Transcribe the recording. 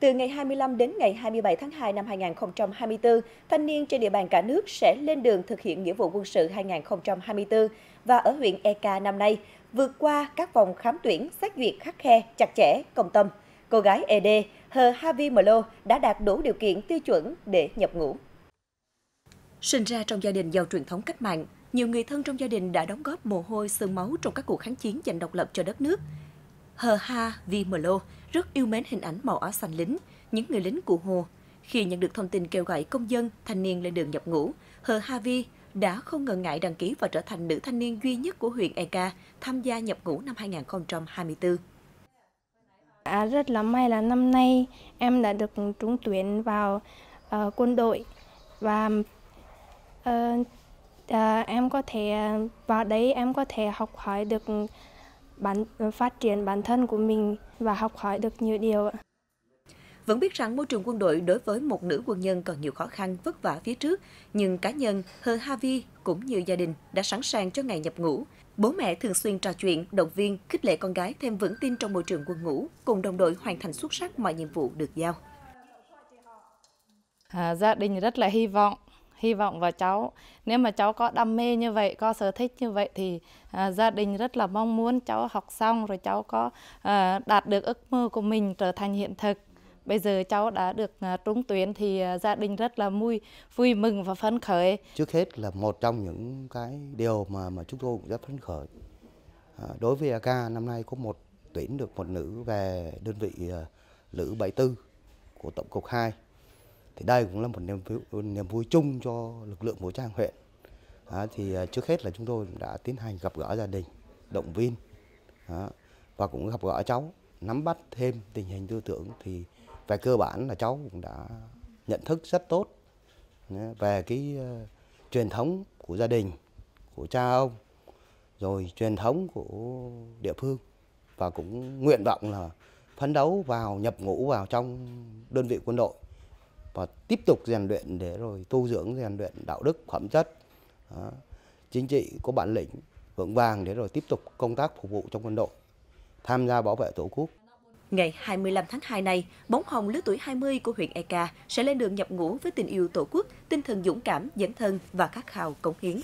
Từ ngày 25 đến ngày 27 tháng 2 năm 2024, thanh niên trên địa bàn cả nước sẽ lên đường thực hiện nghĩa vụ quân sự 2024 và ở huyện EK năm nay, vượt qua các vòng khám tuyển, xét duyệt khắc khe, chặt chẽ, công tâm. Cô gái ED, Hờ Havi Mlo đã đạt đủ điều kiện tiêu chuẩn để nhập ngũ. Sinh ra trong gia đình giàu truyền thống cách mạng, nhiều người thân trong gia đình đã đóng góp mồ hôi, sương máu trong các cuộc kháng chiến giành độc lập cho đất nước. Hờ Ha Vi Vimelo rất yêu mến hình ảnh màu áo xanh lính, những người lính cụ Hồ. Khi nhận được thông tin kêu gọi công dân, thanh niên lên đường nhập ngũ, Hờ Ha Vi đã không ngần ngại đăng ký và trở thành nữ thanh niên duy nhất của huyện Eka tham gia nhập ngũ năm 2024. À, rất là may là năm nay em đã được trúng tuyển vào uh, quân đội và uh, uh, em có thể vào đấy em có thể học hỏi được bản, ờ, phát triển bản thân của mình và học hỏi được nhiều điều. Vẫn biết rằng môi trường quân đội đối với một nữ quân nhân còn nhiều khó khăn, vất vả phía trước, nhưng cá nhân Hơ Ha Vi cũng như gia đình đã sẵn sàng cho ngày nhập ngũ. Bố mẹ thường xuyên trò chuyện, động viên, khích lệ con gái thêm vững tin trong môi trường quân ngũ, cùng đồng đội hoàn thành xuất sắc mọi nhiệm vụ được giao. À, gia đình rất là hy vọng hy vọng vào cháu nếu mà cháu có đam mê như vậy có sở thích như vậy thì à, gia đình rất là mong muốn cháu học xong rồi cháu có à, đạt được ước mơ của mình trở thành hiện thực bây giờ cháu đã được à, trúng tuyển thì à, gia đình rất là vui vui mừng và phấn khởi trước hết là một trong những cái điều mà mà chúng tôi cũng rất phấn khởi à, đối với AK năm nay có một tuyển được một nữ về đơn vị à, nữ 74 của tổng cục 2 thì đây cũng là một niềm vui, niềm vui chung cho lực lượng vũ trang huyện. À, thì trước hết là chúng tôi đã tiến hành gặp gỡ gia đình, động viên à, và cũng gặp gỡ cháu nắm bắt thêm tình hình tư tưởng thì về cơ bản là cháu cũng đã nhận thức rất tốt về cái uh, truyền thống của gia đình, của cha ông, rồi truyền thống của địa phương và cũng nguyện vọng là phấn đấu vào nhập ngũ vào trong đơn vị quân đội và tiếp tục rèn luyện để rồi tu dưỡng rèn luyện đạo đức phẩm chất đó. chính trị có bản lĩnh vững vàng để rồi tiếp tục công tác phục vụ trong quân đội tham gia bảo vệ tổ quốc Ngày 25 tháng 2 này, bóng hồng lứa tuổi 20 của huyện Eka sẽ lên đường nhập ngũ với tình yêu tổ quốc, tinh thần dũng cảm, dấn thân và khát khao cống hiến.